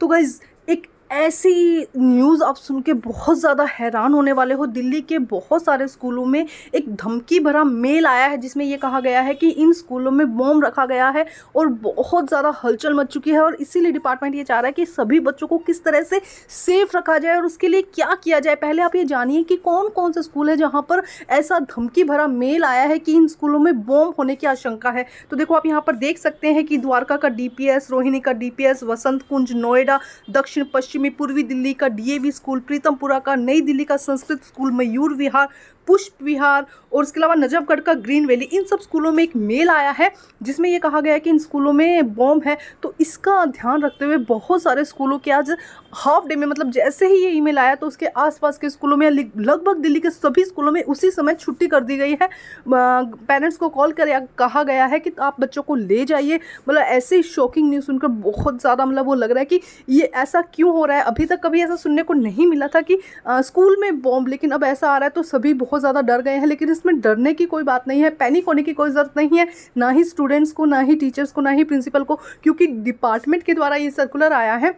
तो गाइज़ एक ऐसी न्यूज़ आप सुन के बहुत ज़्यादा हैरान होने वाले हो दिल्ली के बहुत सारे स्कूलों में एक धमकी भरा मेल आया है जिसमें यह कहा गया है कि इन स्कूलों में बॉम्ब रखा गया है और बहुत ज़्यादा हलचल मच चुकी है और इसीलिए डिपार्टमेंट ये चाह रहा है कि सभी बच्चों को किस तरह से सेफ रखा जाए और उसके लिए क्या किया जाए पहले आप ये जानिए कि कौन कौन से स्कूल है जहाँ पर ऐसा धमकी भरा मेल आया है कि इन स्कूलों में बॉम्ब होने की आशंका है तो देखो आप यहाँ पर देख सकते हैं कि द्वारका का डीपीएस रोहिणी का डीपीएस वसंत कुंज नोएडा दक्षिण पश्चिम में पूर्वी दिल्ली का डीएवी स्कूल प्रीतमपुरा का नई दिल्ली का संस्कृत स्कूल मयूर विहार पुष्प विहार और इसके अलावा नजफगढ़ का ग्रीन वैली इन सब स्कूलों में एक मेल आया है जिसमें यह कहा गया है कि इन स्कूलों में बॉम्ब है तो इसका ध्यान रखते हुए बहुत सारे स्कूलों के आज हाफ डे में मतलब जैसे ही ये ईमेल आया तो उसके आसपास के स्कूलों में लगभग दिल्ली के सभी स्कूलों में उसी समय छुट्टी कर दी गई है पेरेंट्स को कॉल कर कहा गया है कि आप बच्चों को ले जाइए मतलब ऐसे शॉकिंग न्यूज़ सुनकर बहुत ज़्यादा मतलब वो लग रहा है कि ये ऐसा क्यों हो रहा है अभी तक कभी ऐसा सुनने को नहीं मिला था कि आ, स्कूल में बॉम्ब लेकिन अब ऐसा आ रहा है तो सभी बहुत ज़्यादा डर गए हैं लेकिन इसमें डरने की कोई बात नहीं है पैनिक होने की कोई ज़रूरत नहीं है ना ही स्टूडेंट्स को ना ही टीचर्स को ना ही प्रिंसिपल को क्योंकि डिपार्टमेंट के द्वारा ये सर्कुलर आया है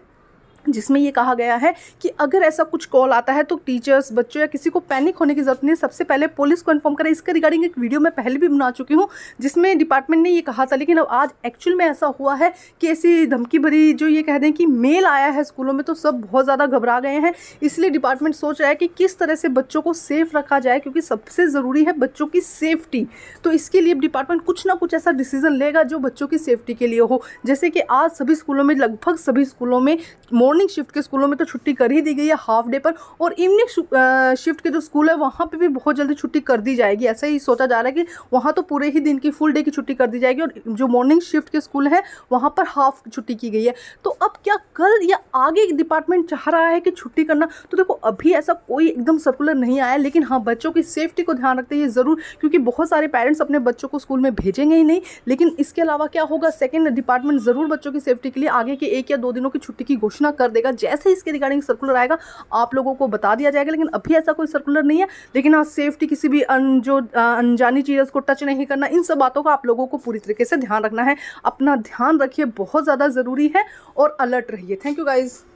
जिसमें ये कहा गया है कि अगर ऐसा कुछ कॉल आता है तो टीचर्स बच्चों या किसी को पैनिक होने की ज़रूरत नहीं है सबसे पहले पुलिस को इन्फॉर्म करें इसके रिगार्डिंग एक वीडियो मैं पहले भी बना चुकी हूँ जिसमें डिपार्टमेंट ने ये कहा था लेकिन अब आज एक्चुअल में ऐसा हुआ है कि ऐसी धमकी भरी जो ये कह दें कि मेल आया है स्कूलों में तो सब बहुत ज़्यादा घबरा गए हैं इसलिए डिपार्टमेंट सोच रहा है कि किस तरह से बच्चों को सेफ़ रखा जाए क्योंकि सबसे ज़रूरी है बच्चों की सेफ्टी तो इसके लिए डिपार्टमेंट कुछ ना कुछ ऐसा डिसीजन लेगा जो बच्चों की सेफ्टी के लिए हो जैसे कि आज सभी स्कूलों में लगभग सभी स्कूलों में मोड़ मॉर्निंग शिफ्ट के स्कूलों में तो छुट्टी कर ही दी गई है हाफ डे पर और इवनिंग शिफ्ट के जो स्कूल है वहाँ पर भी बहुत जल्दी छुट्टी कर दी जाएगी ऐसा ही सोचा जा रहा है कि वहाँ तो पूरे ही दिन की फुल डे की छुट्टी कर दी जाएगी और जो मॉर्निंग शिफ्ट के स्कूल है वहाँ पर हाफ छुट्टी की गई है तो अब क्या कल या आगे डिपार्टमेंट चाह रहा है कि छुट्टी करना तो देखो अभी ऐसा कोई एकदम सर्कुलर नहीं आया लेकिन हाँ बच्चों की सेफ्टी को ध्यान रखते हैं ज़रूर क्योंकि बहुत सारे पेरेंट्स अपने बच्चों को स्कूल में भेजेंगे ही नहीं लेकिन इसके अलावा क्या होगा सेकेंड डिपार्टमेंट ज़रूर बच्चों की सेफ्टी के लिए आगे के एक या दो दिनों की छुट्टी की घोषणा कर कर देगा जैसे इसके रिगार्डिंग सर्कुलर आएगा आप लोगों को बता दिया जाएगा लेकिन अभी ऐसा कोई सर्कुलर नहीं है लेकिन हाँ सेफ्टी किसी भी अन जो अनजानी चीज़ को टच नहीं करना इन सब बातों का आप लोगों को पूरी तरीके से ध्यान रखना है अपना ध्यान रखिए बहुत ज़्यादा ज़रूरी है और अलर्ट रहिए थैंक यू गाइज़